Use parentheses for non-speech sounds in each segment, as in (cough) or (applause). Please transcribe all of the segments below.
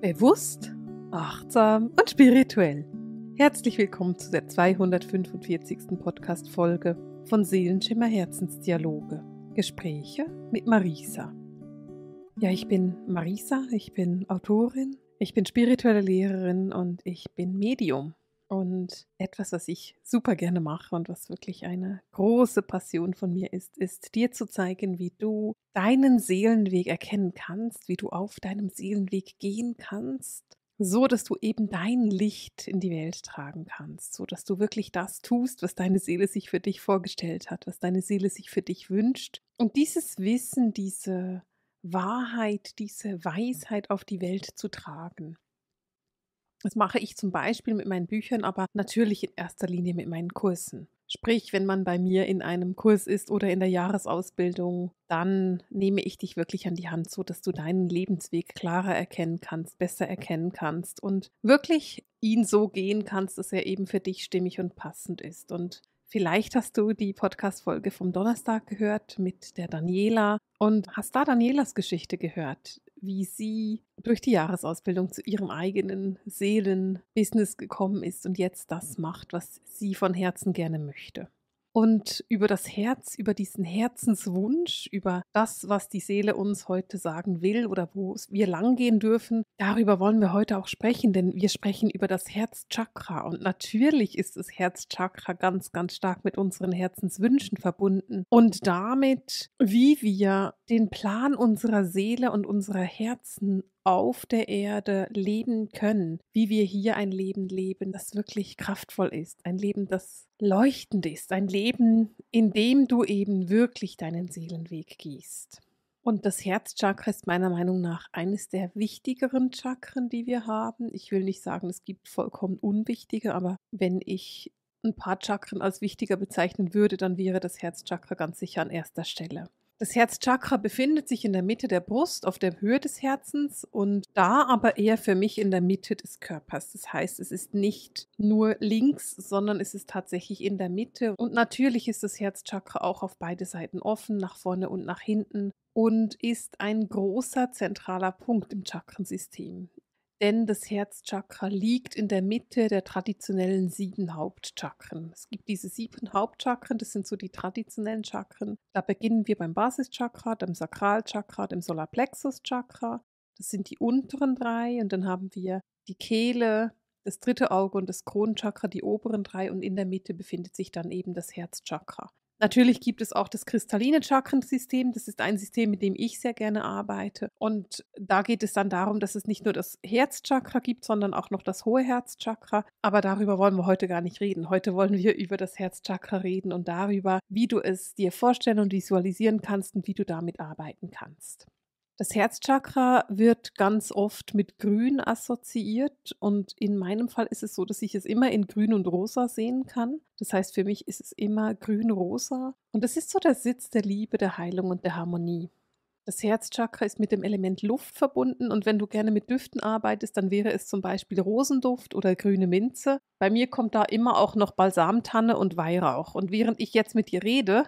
Bewusst, achtsam und spirituell. Herzlich willkommen zu der 245. Podcast-Folge von Seelenschimmer Herzensdialoge. Gespräche mit Marisa. Ja, ich bin Marisa, ich bin Autorin, ich bin spirituelle Lehrerin und ich bin Medium. Und etwas, was ich super gerne mache und was wirklich eine große Passion von mir ist, ist dir zu zeigen, wie du deinen Seelenweg erkennen kannst, wie du auf deinem Seelenweg gehen kannst, so dass du eben dein Licht in die Welt tragen kannst, so dass du wirklich das tust, was deine Seele sich für dich vorgestellt hat, was deine Seele sich für dich wünscht. Und dieses Wissen, diese Wahrheit, diese Weisheit auf die Welt zu tragen. Das mache ich zum Beispiel mit meinen Büchern, aber natürlich in erster Linie mit meinen Kursen. Sprich, wenn man bei mir in einem Kurs ist oder in der Jahresausbildung, dann nehme ich dich wirklich an die Hand, so dass du deinen Lebensweg klarer erkennen kannst, besser erkennen kannst und wirklich ihn so gehen kannst, dass er eben für dich stimmig und passend ist. Und vielleicht hast du die Podcast-Folge vom Donnerstag gehört mit der Daniela und hast da Danielas Geschichte gehört wie sie durch die Jahresausbildung zu ihrem eigenen Seelenbusiness gekommen ist und jetzt das macht, was sie von Herzen gerne möchte und über das Herz, über diesen Herzenswunsch, über das, was die Seele uns heute sagen will oder wo wir langgehen dürfen. Darüber wollen wir heute auch sprechen, denn wir sprechen über das Herzchakra und natürlich ist das Herzchakra ganz, ganz stark mit unseren Herzenswünschen verbunden und damit, wie wir den Plan unserer Seele und unserer Herzen auf der Erde leben können, wie wir hier ein Leben leben, das wirklich kraftvoll ist, ein Leben, das leuchtend ist, ein Leben, in dem du eben wirklich deinen Seelenweg gehst. Und das Herzchakra ist meiner Meinung nach eines der wichtigeren Chakren, die wir haben. Ich will nicht sagen, es gibt vollkommen unwichtige, aber wenn ich ein paar Chakren als wichtiger bezeichnen würde, dann wäre das Herzchakra ganz sicher an erster Stelle. Das Herzchakra befindet sich in der Mitte der Brust, auf der Höhe des Herzens und da aber eher für mich in der Mitte des Körpers. Das heißt, es ist nicht nur links, sondern es ist tatsächlich in der Mitte. Und natürlich ist das Herzchakra auch auf beide Seiten offen, nach vorne und nach hinten und ist ein großer zentraler Punkt im Chakrensystem denn das Herzchakra liegt in der Mitte der traditionellen sieben Hauptchakren. Es gibt diese sieben Hauptchakren, das sind so die traditionellen Chakren. Da beginnen wir beim Basischakra, dem Sakralchakra, dem Solarplexus-Chakra. Das sind die unteren drei und dann haben wir die Kehle, das dritte Auge und das Kronchakra, die oberen drei und in der Mitte befindet sich dann eben das Herzchakra. Natürlich gibt es auch das kristalline Chakrensystem. Das ist ein System, mit dem ich sehr gerne arbeite. Und da geht es dann darum, dass es nicht nur das Herzchakra gibt, sondern auch noch das hohe Herzchakra. Aber darüber wollen wir heute gar nicht reden. Heute wollen wir über das Herzchakra reden und darüber, wie du es dir vorstellen und visualisieren kannst und wie du damit arbeiten kannst. Das Herzchakra wird ganz oft mit Grün assoziiert und in meinem Fall ist es so, dass ich es immer in Grün und Rosa sehen kann. Das heißt, für mich ist es immer Grün-Rosa und das ist so der Sitz der Liebe, der Heilung und der Harmonie. Das Herzchakra ist mit dem Element Luft verbunden und wenn du gerne mit Düften arbeitest, dann wäre es zum Beispiel Rosenduft oder grüne Minze. Bei mir kommt da immer auch noch Balsamtanne und Weihrauch. Und während ich jetzt mit dir rede,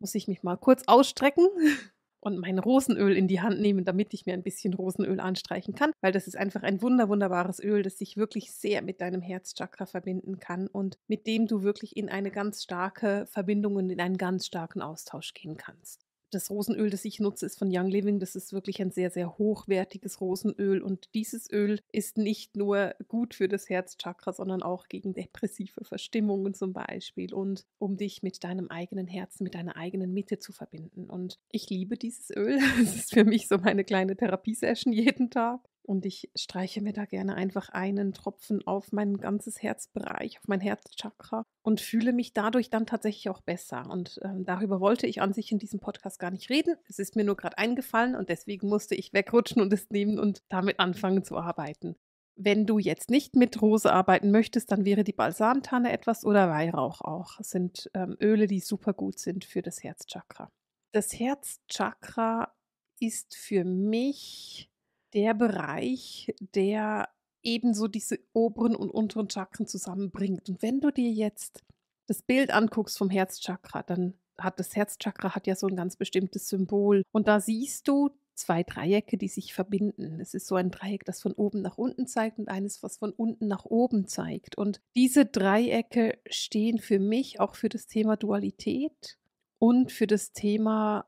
muss ich mich mal kurz ausstrecken (laughs) und mein Rosenöl in die Hand nehmen, damit ich mir ein bisschen Rosenöl anstreichen kann, weil das ist einfach ein wunder wunderbares Öl, das sich wirklich sehr mit deinem Herzchakra verbinden kann und mit dem du wirklich in eine ganz starke Verbindung und in einen ganz starken Austausch gehen kannst das Rosenöl, das ich nutze, ist von Young Living. Das ist wirklich ein sehr, sehr hochwertiges Rosenöl. Und dieses Öl ist nicht nur gut für das Herzchakra, sondern auch gegen depressive Verstimmungen zum Beispiel und um dich mit deinem eigenen Herzen, mit deiner eigenen Mitte zu verbinden. Und ich liebe dieses Öl. Es (laughs) ist für mich so meine kleine Therapiesession jeden Tag. Und ich streiche mir da gerne einfach einen Tropfen auf mein ganzes Herzbereich, auf mein Herzchakra und fühle mich dadurch dann tatsächlich auch besser. Und ähm, darüber wollte ich an sich in diesem Podcast gar nicht reden. Es ist mir nur gerade eingefallen und deswegen musste ich wegrutschen und es nehmen und damit anfangen zu arbeiten. Wenn du jetzt nicht mit Rose arbeiten möchtest, dann wäre die Balsamtanne etwas oder Weihrauch auch. Das sind ähm, Öle, die super gut sind für das Herzchakra. Das Herzchakra ist für mich der Bereich, der eben so diese oberen und unteren Chakren zusammenbringt. Und wenn du dir jetzt das Bild anguckst vom Herzchakra, dann hat das Herzchakra hat ja so ein ganz bestimmtes Symbol. Und da siehst du zwei Dreiecke, die sich verbinden. Es ist so ein Dreieck, das von oben nach unten zeigt und eines, was von unten nach oben zeigt. Und diese Dreiecke stehen für mich auch für das Thema Dualität und für das Thema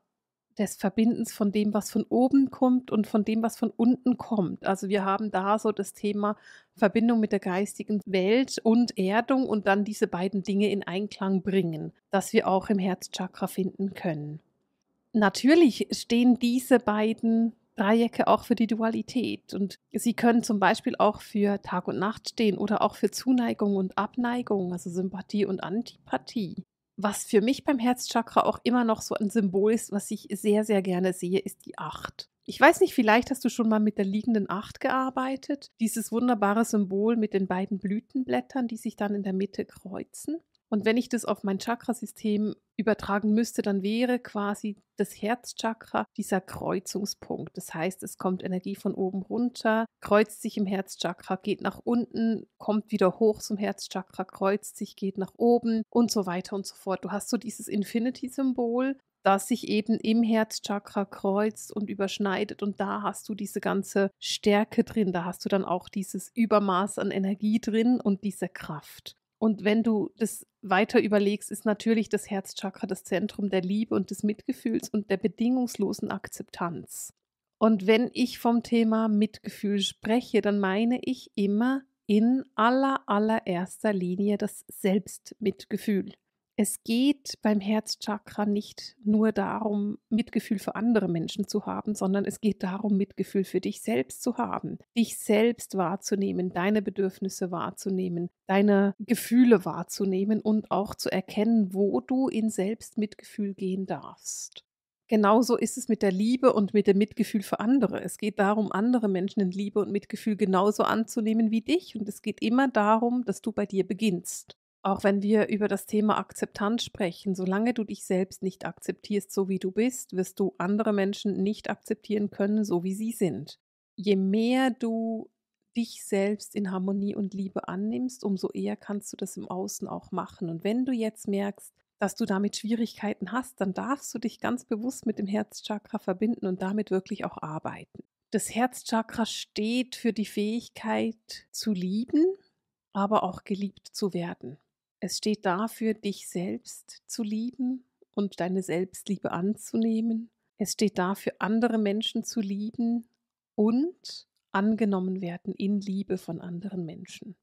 des Verbindens von dem, was von oben kommt und von dem, was von unten kommt. Also wir haben da so das Thema Verbindung mit der geistigen Welt und Erdung und dann diese beiden Dinge in Einklang bringen, dass wir auch im Herzchakra finden können. Natürlich stehen diese beiden Dreiecke auch für die Dualität. Und sie können zum Beispiel auch für Tag und Nacht stehen oder auch für Zuneigung und Abneigung, also Sympathie und Antipathie was für mich beim Herzchakra auch immer noch so ein Symbol ist, was ich sehr, sehr gerne sehe, ist die Acht. Ich weiß nicht, vielleicht hast du schon mal mit der liegenden Acht gearbeitet. Dieses wunderbare Symbol mit den beiden Blütenblättern, die sich dann in der Mitte kreuzen. Und wenn ich das auf mein Chakrasystem übertragen müsste, dann wäre quasi das Herzchakra dieser Kreuzungspunkt. Das heißt, es kommt Energie von oben runter, kreuzt sich im Herzchakra, geht nach unten, kommt wieder hoch zum Herzchakra, kreuzt sich, geht nach oben und so weiter und so fort. Du hast so dieses Infinity-Symbol das sich eben im Herzchakra kreuzt und überschneidet und da hast du diese ganze Stärke drin, da hast du dann auch dieses Übermaß an Energie drin und diese Kraft. Und wenn du das weiter überlegst, ist natürlich das Herzchakra das Zentrum der Liebe und des Mitgefühls und der bedingungslosen Akzeptanz. Und wenn ich vom Thema Mitgefühl spreche, dann meine ich immer in aller allererster Linie das Selbstmitgefühl es geht beim Herzchakra nicht nur darum, Mitgefühl für andere Menschen zu haben, sondern es geht darum, Mitgefühl für dich selbst zu haben, dich selbst wahrzunehmen, deine Bedürfnisse wahrzunehmen, deine Gefühle wahrzunehmen und auch zu erkennen, wo du in Selbstmitgefühl gehen darfst. Genauso ist es mit der Liebe und mit dem Mitgefühl für andere. Es geht darum, andere Menschen in Liebe und Mitgefühl genauso anzunehmen wie dich. Und es geht immer darum, dass du bei dir beginnst auch wenn wir über das Thema Akzeptanz sprechen, solange du dich selbst nicht akzeptierst, so wie du bist, wirst du andere Menschen nicht akzeptieren können, so wie sie sind. Je mehr du dich selbst in Harmonie und Liebe annimmst, umso eher kannst du das im Außen auch machen. Und wenn du jetzt merkst, dass du damit Schwierigkeiten hast, dann darfst du dich ganz bewusst mit dem Herzchakra verbinden und damit wirklich auch arbeiten. Das Herzchakra steht für die Fähigkeit zu lieben, aber auch geliebt zu werden. Es steht dafür, dich selbst zu lieben und deine Selbstliebe anzunehmen. Es steht dafür, andere Menschen zu lieben und angenommen werden in Liebe von anderen Menschen.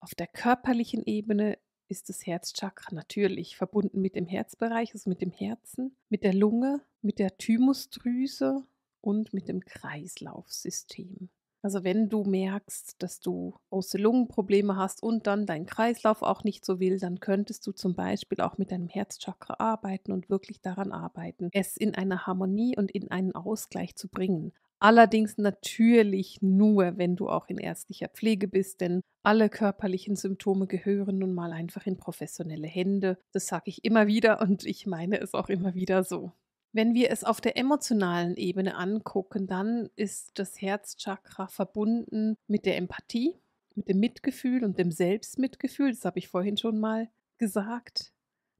Auf der körperlichen Ebene ist das Herzchakra natürlich verbunden mit dem Herzbereich, also mit dem Herzen, mit der Lunge, mit der Thymusdrüse und mit dem Kreislaufsystem. Also wenn du merkst, dass du große Lungenprobleme hast und dann dein Kreislauf auch nicht so will, dann könntest du zum Beispiel auch mit deinem Herzchakra arbeiten und wirklich daran arbeiten, es in eine Harmonie und in einen Ausgleich zu bringen. Allerdings natürlich nur, wenn du auch in ärztlicher Pflege bist, denn alle körperlichen Symptome gehören nun mal einfach in professionelle Hände. Das sage ich immer wieder und ich meine es auch immer wieder so. Wenn wir es auf der emotionalen Ebene angucken, dann ist das Herzchakra verbunden mit der Empathie, mit dem Mitgefühl und dem Selbstmitgefühl, das habe ich vorhin schon mal gesagt,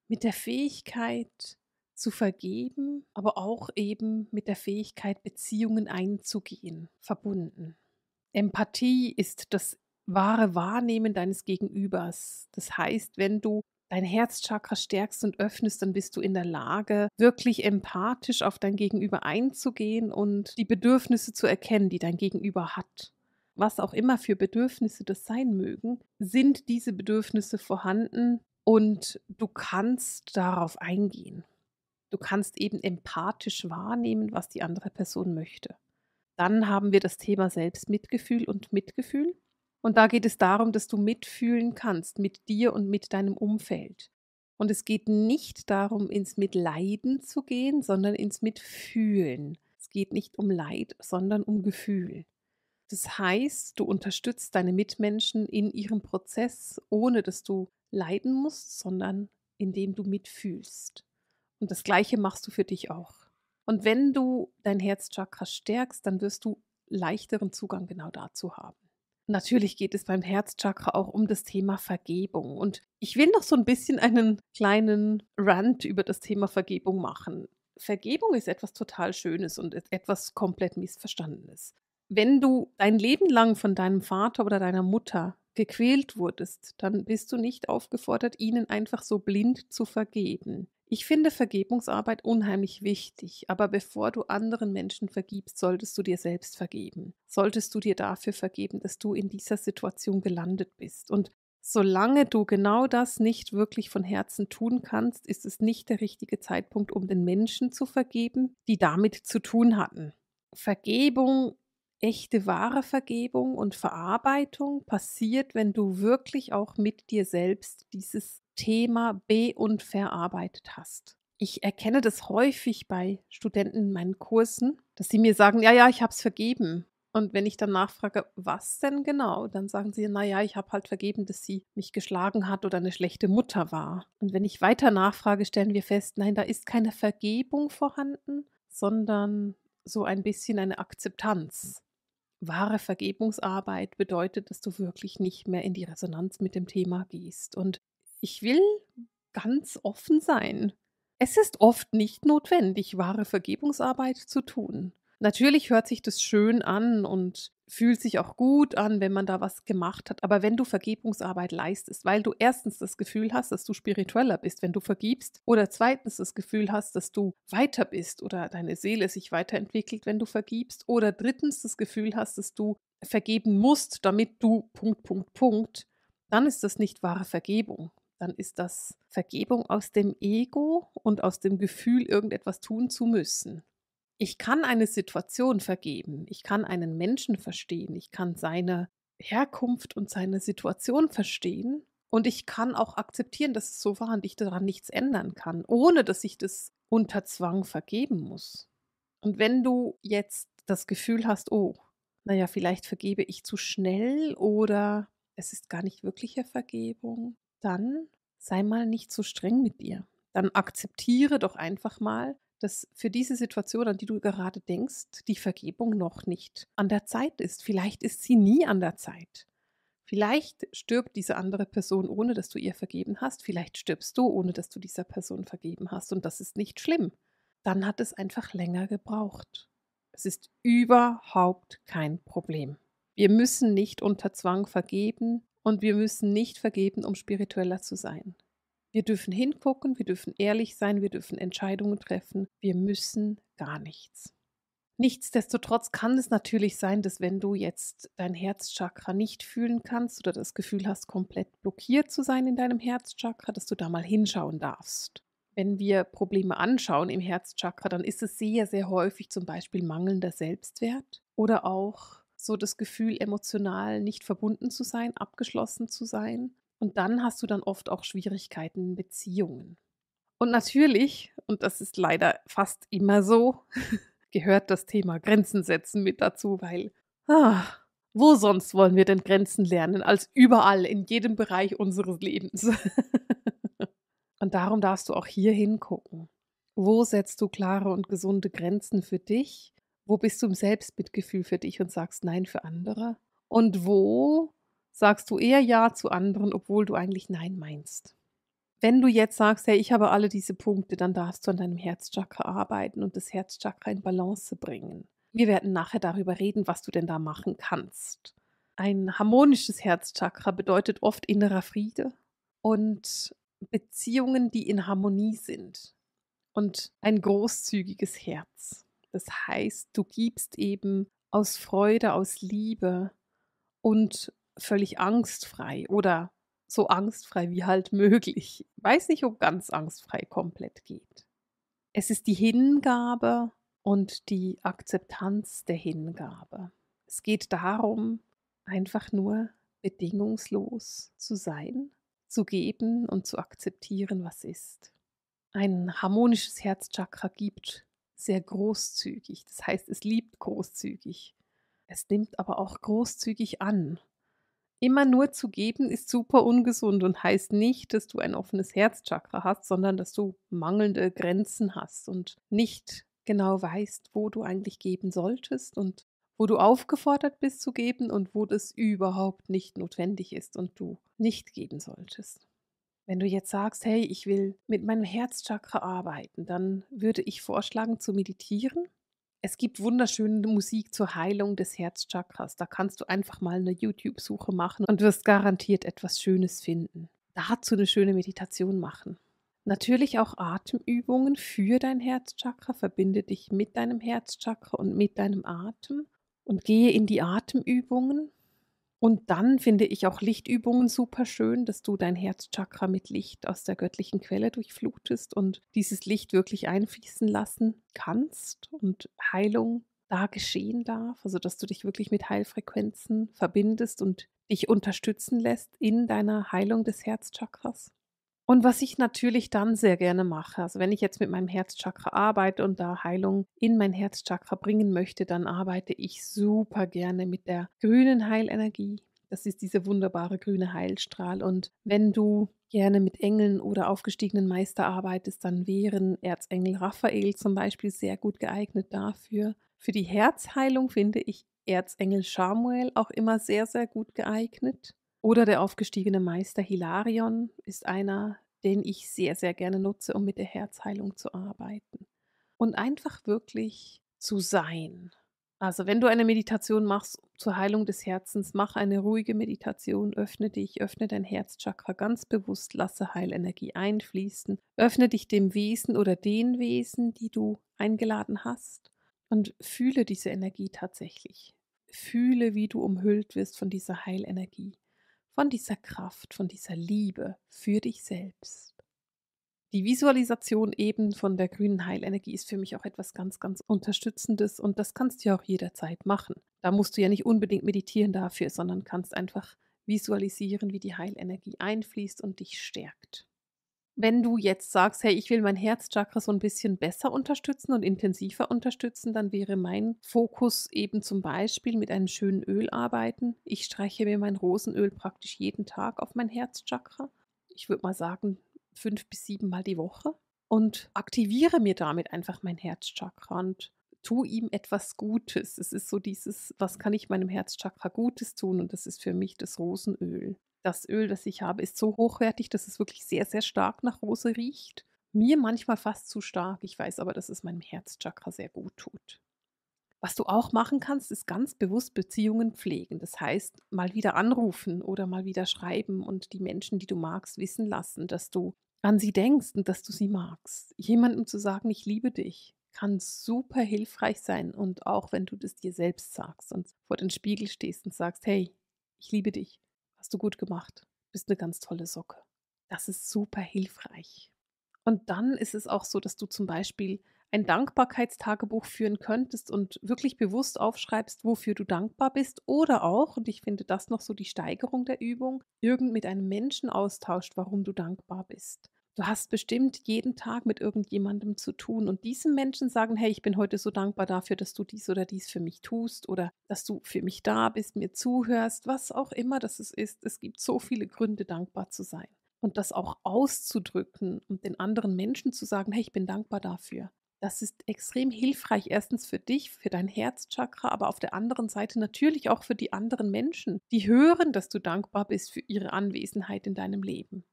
mit der Fähigkeit zu vergeben, aber auch eben mit der Fähigkeit, Beziehungen einzugehen, verbunden. Empathie ist das wahre Wahrnehmen deines Gegenübers. Das heißt, wenn du dein Herzchakra stärkst und öffnest, dann bist du in der Lage, wirklich empathisch auf dein Gegenüber einzugehen und die Bedürfnisse zu erkennen, die dein Gegenüber hat. Was auch immer für Bedürfnisse das sein mögen, sind diese Bedürfnisse vorhanden und du kannst darauf eingehen. Du kannst eben empathisch wahrnehmen, was die andere Person möchte. Dann haben wir das Thema Selbstmitgefühl und Mitgefühl. Und da geht es darum, dass du mitfühlen kannst mit dir und mit deinem Umfeld. Und es geht nicht darum, ins Mitleiden zu gehen, sondern ins Mitfühlen. Es geht nicht um Leid, sondern um Gefühl. Das heißt, du unterstützt deine Mitmenschen in ihrem Prozess, ohne dass du leiden musst, sondern indem du mitfühlst. Und das Gleiche machst du für dich auch. Und wenn du dein Herzchakra stärkst, dann wirst du leichteren Zugang genau dazu haben. Natürlich geht es beim Herzchakra auch um das Thema Vergebung. Und ich will noch so ein bisschen einen kleinen Rant über das Thema Vergebung machen. Vergebung ist etwas total Schönes und etwas komplett Missverstandenes. Wenn du dein Leben lang von deinem Vater oder deiner Mutter gequält wurdest, dann bist du nicht aufgefordert, ihnen einfach so blind zu vergeben. Ich finde Vergebungsarbeit unheimlich wichtig, aber bevor du anderen Menschen vergibst, solltest du dir selbst vergeben. Solltest du dir dafür vergeben, dass du in dieser Situation gelandet bist. Und solange du genau das nicht wirklich von Herzen tun kannst, ist es nicht der richtige Zeitpunkt, um den Menschen zu vergeben, die damit zu tun hatten. Vergebung echte wahre Vergebung und Verarbeitung passiert, wenn du wirklich auch mit dir selbst dieses Thema be- und verarbeitet hast. Ich erkenne das häufig bei Studenten in meinen Kursen, dass sie mir sagen, ja, ja, ich habe es vergeben. Und wenn ich dann nachfrage, was denn genau, dann sagen sie, naja, ich habe halt vergeben, dass sie mich geschlagen hat oder eine schlechte Mutter war. Und wenn ich weiter nachfrage, stellen wir fest, nein, da ist keine Vergebung vorhanden, sondern so ein bisschen eine Akzeptanz. Wahre Vergebungsarbeit bedeutet, dass du wirklich nicht mehr in die Resonanz mit dem Thema gehst. Und ich will ganz offen sein. Es ist oft nicht notwendig, wahre Vergebungsarbeit zu tun. Natürlich hört sich das schön an und fühlt sich auch gut an, wenn man da was gemacht hat. Aber wenn du Vergebungsarbeit leistest, weil du erstens das Gefühl hast, dass du spiritueller bist, wenn du vergibst, oder zweitens das Gefühl hast, dass du weiter bist oder deine Seele sich weiterentwickelt, wenn du vergibst, oder drittens das Gefühl hast, dass du vergeben musst, damit du Punkt, Punkt, Punkt, dann ist das nicht wahre Vergebung dann ist das Vergebung aus dem Ego und aus dem Gefühl, irgendetwas tun zu müssen. Ich kann eine Situation vergeben, ich kann einen Menschen verstehen, ich kann seine Herkunft und seine Situation verstehen und ich kann auch akzeptieren, dass es so war und ich daran nichts ändern kann, ohne dass ich das unter Zwang vergeben muss. Und wenn du jetzt das Gefühl hast, oh, naja, vielleicht vergebe ich zu schnell oder es ist gar nicht wirkliche Vergebung, dann sei mal nicht so streng mit dir. Dann akzeptiere doch einfach mal, dass für diese Situation, an die du gerade denkst, die Vergebung noch nicht an der Zeit ist. Vielleicht ist sie nie an der Zeit. Vielleicht stirbt diese andere Person, ohne dass du ihr vergeben hast. Vielleicht stirbst du, ohne dass du dieser Person vergeben hast. Und das ist nicht schlimm. Dann hat es einfach länger gebraucht. Es ist überhaupt kein Problem. Wir müssen nicht unter Zwang vergeben. Und wir müssen nicht vergeben, um spiritueller zu sein. Wir dürfen hingucken, wir dürfen ehrlich sein, wir dürfen Entscheidungen treffen. Wir müssen gar nichts. Nichtsdestotrotz kann es natürlich sein, dass wenn du jetzt dein Herzchakra nicht fühlen kannst oder das Gefühl hast, komplett blockiert zu sein in deinem Herzchakra, dass du da mal hinschauen darfst. Wenn wir Probleme anschauen im Herzchakra, dann ist es sehr, sehr häufig zum Beispiel mangelnder Selbstwert oder auch so das Gefühl, emotional nicht verbunden zu sein, abgeschlossen zu sein. Und dann hast du dann oft auch Schwierigkeiten in Beziehungen. Und natürlich, und das ist leider fast immer so, (laughs) gehört das Thema Grenzen setzen mit dazu, weil ah, wo sonst wollen wir denn Grenzen lernen als überall in jedem Bereich unseres Lebens? (laughs) und darum darfst du auch hier hingucken. Wo setzt du klare und gesunde Grenzen für dich wo bist du im Selbstmitgefühl für dich und sagst Nein für andere? Und wo sagst du eher Ja zu anderen, obwohl du eigentlich Nein meinst? Wenn du jetzt sagst, hey, ich habe alle diese Punkte, dann darfst du an deinem Herzchakra arbeiten und das Herzchakra in Balance bringen. Wir werden nachher darüber reden, was du denn da machen kannst. Ein harmonisches Herzchakra bedeutet oft innerer Friede und Beziehungen, die in Harmonie sind und ein großzügiges Herz. Das heißt, du gibst eben aus Freude, aus Liebe und völlig angstfrei oder so angstfrei wie halt (laughs) möglich. Ich weiß nicht, ob ganz angstfrei komplett geht. Es ist die Hingabe und die Akzeptanz der Hingabe. Es geht darum, einfach nur bedingungslos zu sein, zu geben und zu akzeptieren, was ist. Ein harmonisches Herzchakra gibt sehr großzügig. Das heißt, es liebt großzügig. Es nimmt aber auch großzügig an. Immer nur zu geben ist super ungesund und heißt nicht, dass du ein offenes Herzchakra hast, sondern dass du mangelnde Grenzen hast und nicht genau weißt, wo du eigentlich geben solltest und wo du aufgefordert bist zu geben und wo das überhaupt nicht notwendig ist und du nicht geben solltest. Wenn du jetzt sagst, hey, ich will mit meinem Herzchakra arbeiten, dann würde ich vorschlagen zu meditieren. Es gibt wunderschöne Musik zur Heilung des Herzchakras. Da kannst du einfach mal eine YouTube-Suche machen und wirst garantiert etwas Schönes finden. Dazu eine schöne Meditation machen. Natürlich auch Atemübungen für dein Herzchakra. Verbinde dich mit deinem Herzchakra und mit deinem Atem und gehe in die Atemübungen. Und dann finde ich auch Lichtübungen super schön, dass du dein Herzchakra mit Licht aus der göttlichen Quelle durchflutest und dieses Licht wirklich einfließen lassen kannst und Heilung da geschehen darf, also dass du dich wirklich mit Heilfrequenzen verbindest und dich unterstützen lässt in deiner Heilung des Herzchakras. Und was ich natürlich dann sehr gerne mache, also wenn ich jetzt mit meinem Herzchakra arbeite und da Heilung in mein Herzchakra bringen möchte, dann arbeite ich super gerne mit der grünen Heilenergie. Das ist diese wunderbare grüne Heilstrahl. Und wenn du gerne mit Engeln oder aufgestiegenen Meister arbeitest, dann wären Erzengel Raphael zum Beispiel sehr gut geeignet dafür. Für die Herzheilung finde ich Erzengel Samuel auch immer sehr, sehr gut geeignet. Oder der aufgestiegene Meister Hilarion ist einer, den ich sehr, sehr gerne nutze, um mit der Herzheilung zu arbeiten. Und einfach wirklich zu sein. Also wenn du eine Meditation machst zur Heilung des Herzens, mach eine ruhige Meditation, öffne dich, öffne dein Herzchakra ganz bewusst, lasse Heilenergie einfließen, öffne dich dem Wesen oder den Wesen, die du eingeladen hast und fühle diese Energie tatsächlich. Fühle, wie du umhüllt wirst von dieser Heilenergie von dieser Kraft, von dieser Liebe für dich selbst. Die Visualisation eben von der grünen Heilenergie ist für mich auch etwas ganz, ganz Unterstützendes und das kannst du ja auch jederzeit machen. Da musst du ja nicht unbedingt meditieren dafür, sondern kannst einfach visualisieren, wie die Heilenergie einfließt und dich stärkt wenn du jetzt sagst, hey, ich will mein Herzchakra so ein bisschen besser unterstützen und intensiver unterstützen, dann wäre mein Fokus eben zum Beispiel mit einem schönen Öl arbeiten. Ich streiche mir mein Rosenöl praktisch jeden Tag auf mein Herzchakra. Ich würde mal sagen, fünf bis sieben Mal die Woche und aktiviere mir damit einfach mein Herzchakra und tu ihm etwas Gutes. Es ist so dieses, was kann ich meinem Herzchakra Gutes tun? Und das ist für mich das Rosenöl das Öl, das ich habe, ist so hochwertig, dass es wirklich sehr, sehr stark nach Rose riecht. Mir manchmal fast zu stark. Ich weiß aber, dass es meinem Herzchakra sehr gut tut. Was du auch machen kannst, ist ganz bewusst Beziehungen pflegen. Das heißt, mal wieder anrufen oder mal wieder schreiben und die Menschen, die du magst, wissen lassen, dass du an sie denkst und dass du sie magst. Jemandem zu sagen, ich liebe dich, kann super hilfreich sein. Und auch wenn du das dir selbst sagst und vor den Spiegel stehst und sagst, hey, ich liebe dich, du gut gemacht. Bist eine ganz tolle Socke. Das ist super hilfreich. Und dann ist es auch so, dass du zum Beispiel ein Dankbarkeitstagebuch führen könntest und wirklich bewusst aufschreibst, wofür du dankbar bist oder auch, und ich finde das noch so die Steigerung der Übung, irgend mit einem Menschen austauscht, warum du dankbar bist. Du hast bestimmt jeden Tag mit irgendjemandem zu tun und diesen Menschen sagen, hey, ich bin heute so dankbar dafür, dass du dies oder dies für mich tust oder dass du für mich da bist, mir zuhörst, was auch immer das ist. Es gibt so viele Gründe, dankbar zu sein. Und das auch auszudrücken und den anderen Menschen zu sagen, hey, ich bin dankbar dafür. Das ist extrem hilfreich, erstens für dich, für dein Herzchakra, aber auf der anderen Seite natürlich auch für die anderen Menschen. Die hören, dass du dankbar bist für ihre Anwesenheit in deinem Leben.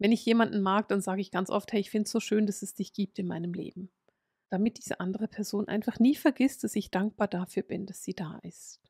Wenn ich jemanden mag, dann sage ich ganz oft, hey, ich finde es so schön, dass es dich gibt in meinem Leben. Damit diese andere Person einfach nie vergisst, dass ich dankbar dafür bin, dass sie da ist.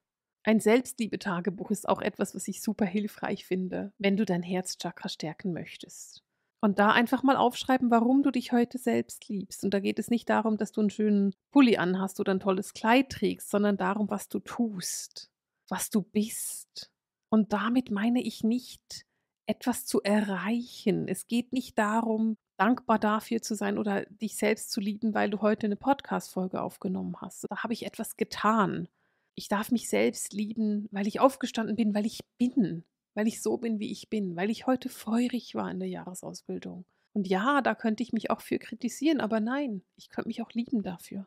Ein Selbstliebe-Tagebuch ist auch etwas, was ich super hilfreich finde, wenn du dein Herzchakra stärken möchtest. Und da einfach mal aufschreiben, warum du dich heute selbst liebst. Und da geht es nicht darum, dass du einen schönen Pulli anhast oder ein tolles Kleid trägst, sondern darum, was du tust, was du bist. Und damit meine ich nicht, etwas zu erreichen. Es geht nicht darum, dankbar dafür zu sein oder dich selbst zu lieben, weil du heute eine Podcast-Folge aufgenommen hast. Da habe ich etwas getan. Ich darf mich selbst lieben, weil ich aufgestanden bin, weil ich bin, weil ich so bin, wie ich bin, weil ich heute feurig war in der Jahresausbildung. Und ja, da könnte ich mich auch für kritisieren, aber nein, ich könnte mich auch lieben dafür.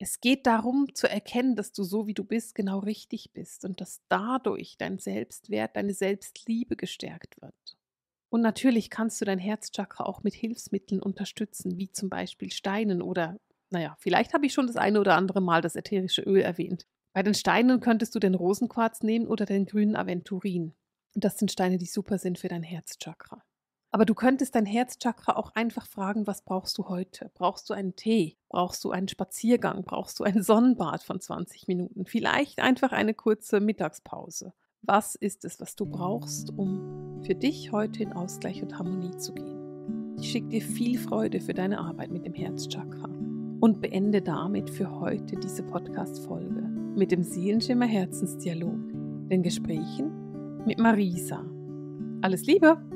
Es geht darum zu erkennen, dass du so wie du bist genau richtig bist und dass dadurch dein Selbstwert, deine Selbstliebe gestärkt wird. Und natürlich kannst du dein Herzchakra auch mit Hilfsmitteln unterstützen, wie zum Beispiel Steinen oder, naja, vielleicht habe ich schon das eine oder andere Mal das ätherische Öl erwähnt. Bei den Steinen könntest du den Rosenquarz nehmen oder den grünen Aventurin. Und das sind Steine, die super sind für dein Herzchakra. Aber du könntest dein Herzchakra auch einfach fragen, was brauchst du heute? Brauchst du einen Tee? Brauchst du einen Spaziergang? Brauchst du ein Sonnenbad von 20 Minuten? Vielleicht einfach eine kurze Mittagspause. Was ist es, was du brauchst, um für dich heute in Ausgleich und Harmonie zu gehen? Ich schicke dir viel Freude für deine Arbeit mit dem Herzchakra und beende damit für heute diese Podcast-Folge mit dem Seelenschimmer Herzensdialog, den Gesprächen mit Marisa. Alles Liebe!